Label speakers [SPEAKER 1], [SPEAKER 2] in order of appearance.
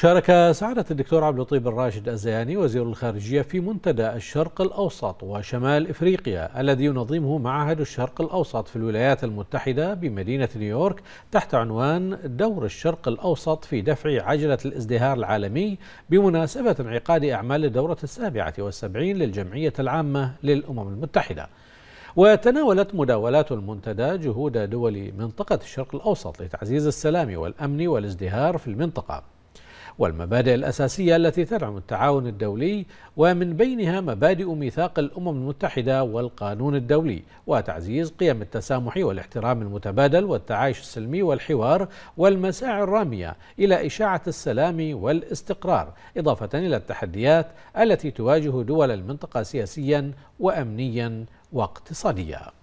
[SPEAKER 1] شارك سعادة الدكتور عبد اللطيف الراشد الزياني وزير الخارجية في منتدى الشرق الأوسط وشمال إفريقيا الذي ينظمه معهد الشرق الأوسط في الولايات المتحدة بمدينة نيويورك تحت عنوان دور الشرق الأوسط في دفع عجلة الازدهار العالمي بمناسبة انعقاد أعمال الدورة السابعة والسبعين للجمعية العامة للأمم المتحدة وتناولت مداولات المنتدى جهود دول منطقة الشرق الأوسط لتعزيز السلام والأمن والازدهار في المنطقة والمبادئ الأساسية التي تدعم التعاون الدولي ومن بينها مبادئ ميثاق الأمم المتحدة والقانون الدولي وتعزيز قيم التسامح والاحترام المتبادل والتعايش السلمي والحوار والمساعي الرامية إلى إشاعة السلام والاستقرار إضافة إلى التحديات التي تواجه دول المنطقة سياسيا وأمنيا واقتصاديا